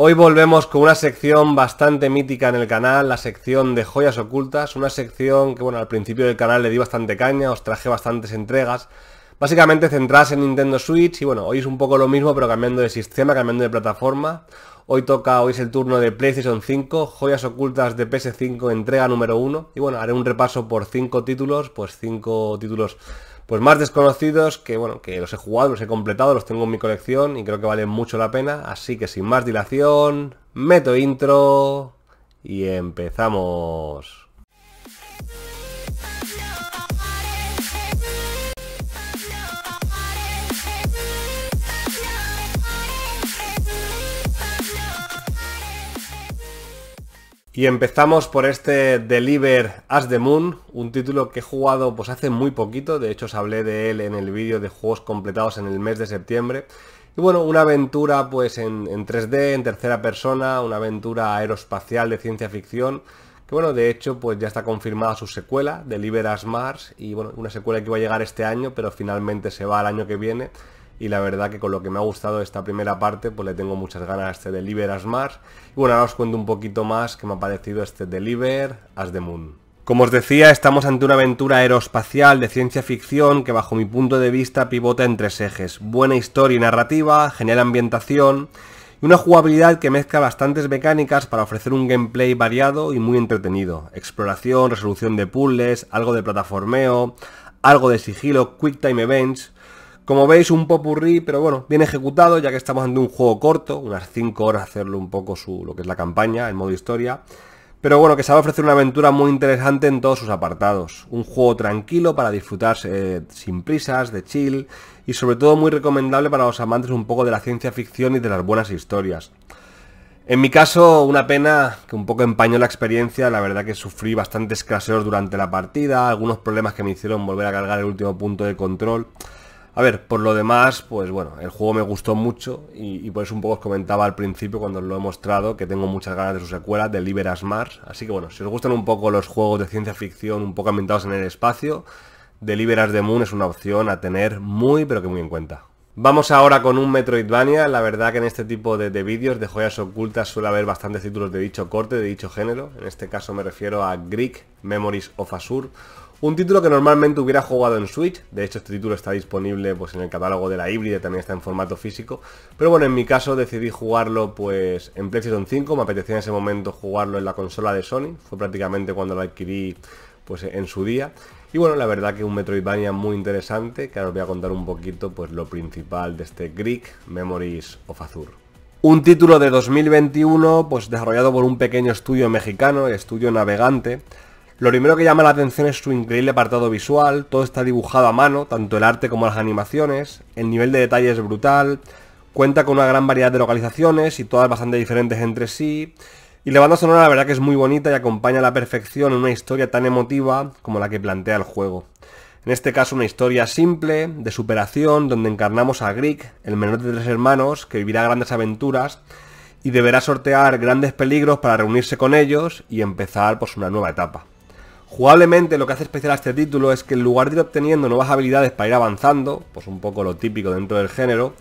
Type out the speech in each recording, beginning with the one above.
Hoy volvemos con una sección bastante mítica en el canal, la sección de joyas ocultas, una sección que bueno, al principio del canal le di bastante caña, os traje bastantes entregas, básicamente centradas en Nintendo Switch y bueno, hoy es un poco lo mismo pero cambiando de sistema, cambiando de plataforma. Hoy toca, hoy es el turno de PlayStation 5, joyas ocultas de PS5, entrega número 1 y bueno, haré un repaso por 5 títulos, pues 5 títulos pues más desconocidos que, bueno, que los he jugado, los he completado, los tengo en mi colección y creo que valen mucho la pena. Así que sin más dilación, meto intro y empezamos. Y empezamos por este Deliver As the Moon, un título que he jugado pues hace muy poquito, de hecho os hablé de él en el vídeo de juegos completados en el mes de septiembre. Y bueno, una aventura pues en, 3D, en tercera persona, una aventura aeroespacial de ciencia ficción, que bueno, de hecho pues ya está confirmada su secuela, Deliver As Mars, y bueno, una secuela que iba a llegar este año, pero finalmente se va al año que viene y la verdad que con lo que me ha gustado esta primera parte, pues le tengo muchas ganas a este Deliver as Mars. Y bueno, ahora os cuento un poquito más que me ha parecido este Deliver as the Moon. Como os decía, estamos ante una aventura aeroespacial de ciencia ficción que bajo mi punto de vista pivota en tres ejes. Buena historia y narrativa, genial ambientación y una jugabilidad que mezcla bastantes mecánicas para ofrecer un gameplay variado y muy entretenido. Exploración, resolución de puzzles, algo de plataformeo, algo de sigilo, quick time events, como veis, un popurrí, pero bueno, bien ejecutado, ya que estamos ante un juego corto, unas 5 horas hacerlo un poco su, lo que es la campaña, en modo historia. Pero bueno, que sabe ofrecer una aventura muy interesante en todos sus apartados. Un juego tranquilo para disfrutar eh, sin prisas, de chill, y sobre todo muy recomendable para los amantes un poco de la ciencia ficción y de las buenas historias. En mi caso, una pena que un poco empañó la experiencia, la verdad que sufrí bastantes claseos durante la partida, algunos problemas que me hicieron volver a cargar el último punto de control. A ver, por lo demás, pues bueno, el juego me gustó mucho y, pues por eso un poco os comentaba al principio cuando os lo he mostrado que tengo muchas ganas de su secuela, de Liberas Mars. Así que bueno, si os gustan un poco los juegos de ciencia ficción un poco ambientados en el espacio, Deliveras the Moon es una opción a tener muy pero que muy en cuenta. Vamos ahora con un Metroidvania, la verdad que en este tipo de, vídeos de joyas ocultas suele haber bastantes títulos de dicho corte, de dicho género, en este caso me refiero a Greek Memories of Asur. Un título que normalmente hubiera jugado en Switch, de hecho este título está disponible pues, en el catálogo de la híbrida, también está en formato físico, pero bueno, en mi caso decidí jugarlo pues en PlayStation 5, me apetecía en ese momento jugarlo en la consola de Sony, fue prácticamente cuando lo adquirí pues en su día. Y bueno, la verdad que un Metroidvania muy interesante, que ahora os voy a contar un poquito pues lo principal de este Greek Memories of Azur Un título de 2021 pues desarrollado por un pequeño estudio mexicano, el estudio Navegante, lo primero que llama la atención es su increíble apartado visual, todo está dibujado a mano, tanto el arte como las animaciones, el nivel de detalle es brutal, cuenta con una gran variedad de localizaciones y todas bastante diferentes entre sí, y la banda sonora la verdad que es muy bonita y acompaña a la perfección en una historia tan emotiva como la que plantea el juego. En este caso una historia simple, de superación, donde encarnamos a Grick, el menor de tres hermanos, que vivirá grandes aventuras y deberá sortear grandes peligros para reunirse con ellos y empezar por pues, una nueva etapa. Jugablemente lo que hace especial a este título es que en lugar de ir obteniendo nuevas habilidades para ir avanzando, pues un poco lo típico dentro del género,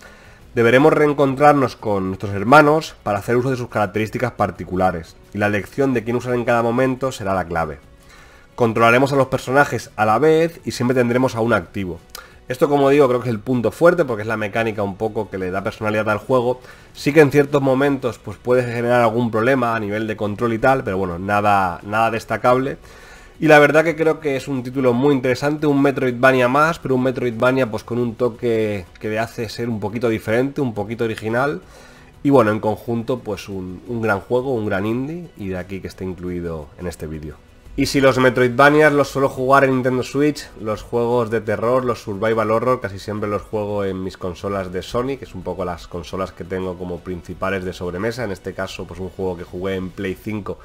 deberemos reencontrarnos con nuestros hermanos para hacer uso de sus características particulares, y la elección de quién usar en cada momento será la clave. Controlaremos a los personajes a la vez y siempre tendremos a un activo. Esto como digo creo que es el punto fuerte porque es la mecánica un poco que le da personalidad al juego. Sí que en ciertos momentos pues puede generar algún problema a nivel de control y tal, pero bueno, nada, nada destacable. Y la verdad que creo que es un título muy interesante, un Metroidvania más, pero un Metroidvania pues con un toque que le hace ser un poquito diferente, un poquito original. Y bueno, en conjunto pues un, gran juego, un gran indie, y de aquí que esté incluido en este vídeo. Y si los Metroidvanias los suelo jugar en Nintendo Switch, los juegos de terror, los survival horror, casi siempre los juego en mis consolas de Sony, que es un poco las consolas que tengo como principales de sobremesa. En este caso, pues un juego que jugué en Play 5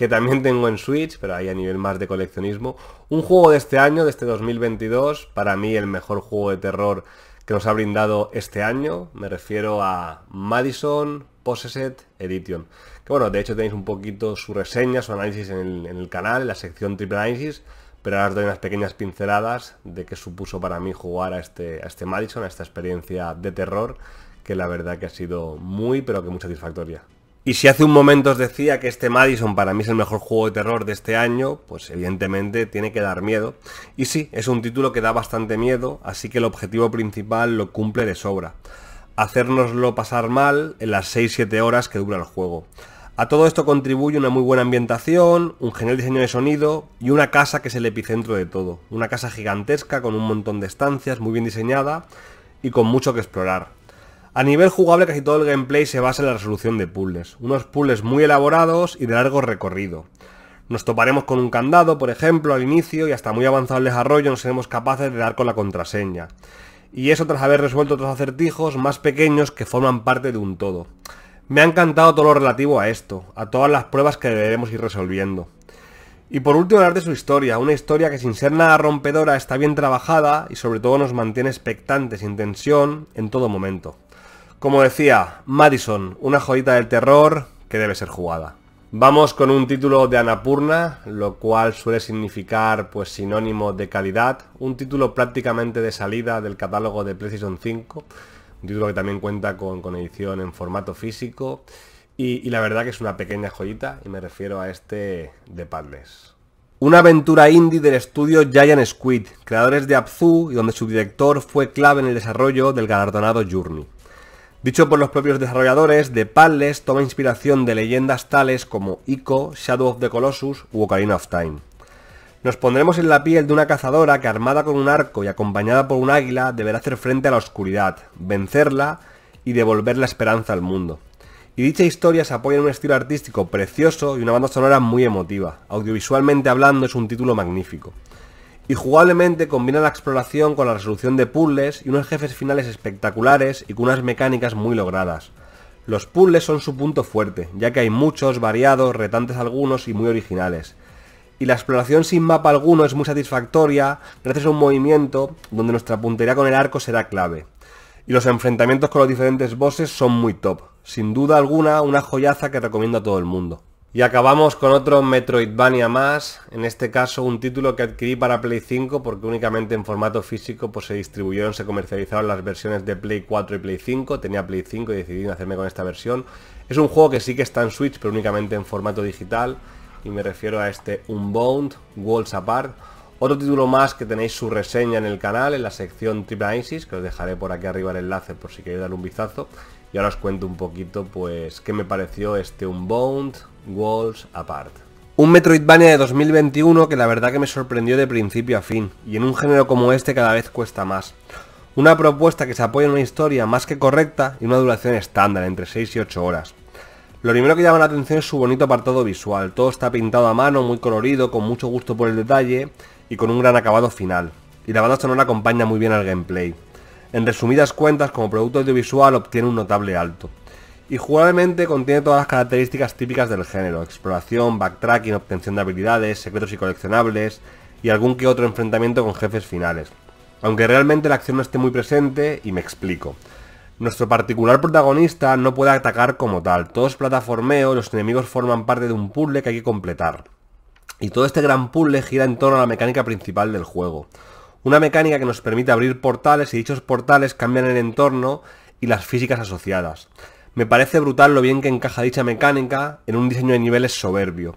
que también tengo en Switch, pero ahí a nivel más de coleccionismo. Un juego de este año, de este 2022, para mí el mejor juego de terror que nos ha brindado este año. Me refiero a Madison Possessed Edition. Que bueno, de hecho tenéis un poquito su reseña, su análisis en el, canal, en la sección Triple Análisis. Pero ahora os doy unas pequeñas pinceladas de qué supuso para mí jugar a este, a este Madison, a esta experiencia de terror, que la verdad que ha sido muy, pero que muy satisfactoria. Y si hace un momento os decía que este Madison para mí es el mejor juego de terror de este año, pues evidentemente tiene que dar miedo. Y sí, es un título que da bastante miedo, así que el objetivo principal lo cumple de sobra. Hacérnoslo pasar mal en las 6-7 horas que dura el juego. A todo esto contribuye una muy buena ambientación, un genial diseño de sonido y una casa que es el epicentro de todo. Una casa gigantesca con un montón de estancias muy bien diseñada y con mucho que explorar. A nivel jugable casi todo el gameplay se basa en la resolución de puzzles, unos puzzles muy elaborados y de largo recorrido. Nos toparemos con un candado, por ejemplo, al inicio y hasta muy avanzado el desarrollo no seremos capaces de dar con la contraseña. Y eso tras haber resuelto otros acertijos más pequeños que forman parte de un todo. Me ha encantado todo lo relativo a esto, a todas las pruebas que deberemos ir resolviendo. Y por último hablar de su historia, una historia que sin ser nada rompedora está bien trabajada y sobre todo nos mantiene expectantes, sin tensión, en todo momento. Como decía, Madison, una joyita del terror que debe ser jugada. Vamos con un título de Anapurna, lo cual suele significar pues sinónimo de calidad, un título prácticamente de salida del catálogo de Precision 5, un título que también cuenta con, edición en formato físico y, la verdad que es una pequeña joyita y me refiero a este de Padres. Una aventura indie del estudio Giant Squid, creadores de Abzu y donde su director fue clave en el desarrollo del galardonado Journey. Dicho por los propios desarrolladores, The Palles toma inspiración de leyendas tales como Ico, Shadow of the Colossus u Ocarina of Time. Nos pondremos en la piel de una cazadora que armada con un arco y acompañada por un águila deberá hacer frente a la oscuridad, vencerla y devolver la esperanza al mundo. Y dicha historia se apoya en un estilo artístico precioso y una banda sonora muy emotiva. Audiovisualmente hablando es un título magnífico y jugablemente combina la exploración con la resolución de puzzles y unos jefes finales espectaculares y con unas mecánicas muy logradas. Los puzzles son su punto fuerte, ya que hay muchos, variados, retantes algunos y muy originales. Y la exploración sin mapa alguno es muy satisfactoria gracias a un movimiento donde nuestra puntería con el arco será clave. Y los enfrentamientos con los diferentes bosses son muy top. Sin duda alguna, una joyaza que recomiendo a todo el mundo. Y acabamos con otro Metroidvania más, en este caso un título que adquirí para Play 5 porque únicamente en formato físico pues, se distribuyeron, se comercializaron las versiones de Play 4 y Play 5, tenía Play 5 y decidí hacerme con esta versión. Es un juego que sí que está en Switch pero únicamente en formato digital y me refiero a este Unbound, Walls Apart, otro título más que tenéis su reseña en el canal, en la sección Triple que os dejaré por aquí arriba el enlace por si queréis dar un vistazo. Y ahora os cuento un poquito, pues, qué me pareció este Unbound Walls Apart. Un Metroidvania de 2021 que la verdad que me sorprendió de principio a fin, y en un género como este cada vez cuesta más. Una propuesta que se apoya en una historia más que correcta y una duración estándar, entre 6 y 8 horas. Lo primero que llama la atención es su bonito apartado visual, todo está pintado a mano, muy colorido, con mucho gusto por el detalle, y con un gran acabado final, y la banda sonora acompaña muy bien al gameplay. En resumidas cuentas, como producto audiovisual obtiene un notable alto. Y jugablemente contiene todas las características típicas del género, exploración, backtracking, obtención de habilidades, secretos y coleccionables, y algún que otro enfrentamiento con jefes finales. Aunque realmente la acción no esté muy presente, y me explico. Nuestro particular protagonista no puede atacar como tal, todo es plataformeo, los enemigos forman parte de un puzzle que hay que completar. Y todo este gran puzzle gira en torno a la mecánica principal del juego. Una mecánica que nos permite abrir portales y dichos portales cambian el entorno y las físicas asociadas. Me parece brutal lo bien que encaja dicha mecánica en un diseño de niveles soberbio.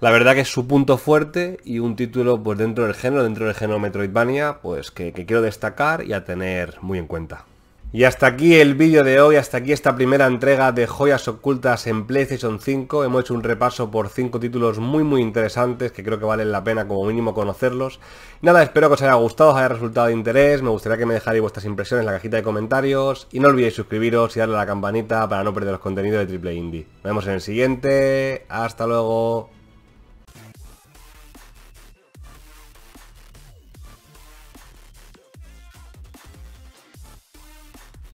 La verdad que es su punto fuerte y un título pues, dentro del género, dentro del género Metroidvania, pues que, que quiero destacar y a tener muy en cuenta. Y hasta aquí el vídeo de hoy, hasta aquí esta primera entrega de joyas ocultas en PlayStation 5. Hemos hecho un repaso por 5 títulos muy muy interesantes que creo que valen la pena como mínimo conocerlos. Nada, espero que os haya gustado, os haya resultado de interés. Me gustaría que me dejarais vuestras impresiones en la cajita de comentarios. Y no olvidéis suscribiros y darle a la campanita para no perder los contenidos de Triple Indie. Nos vemos en el siguiente. Hasta luego.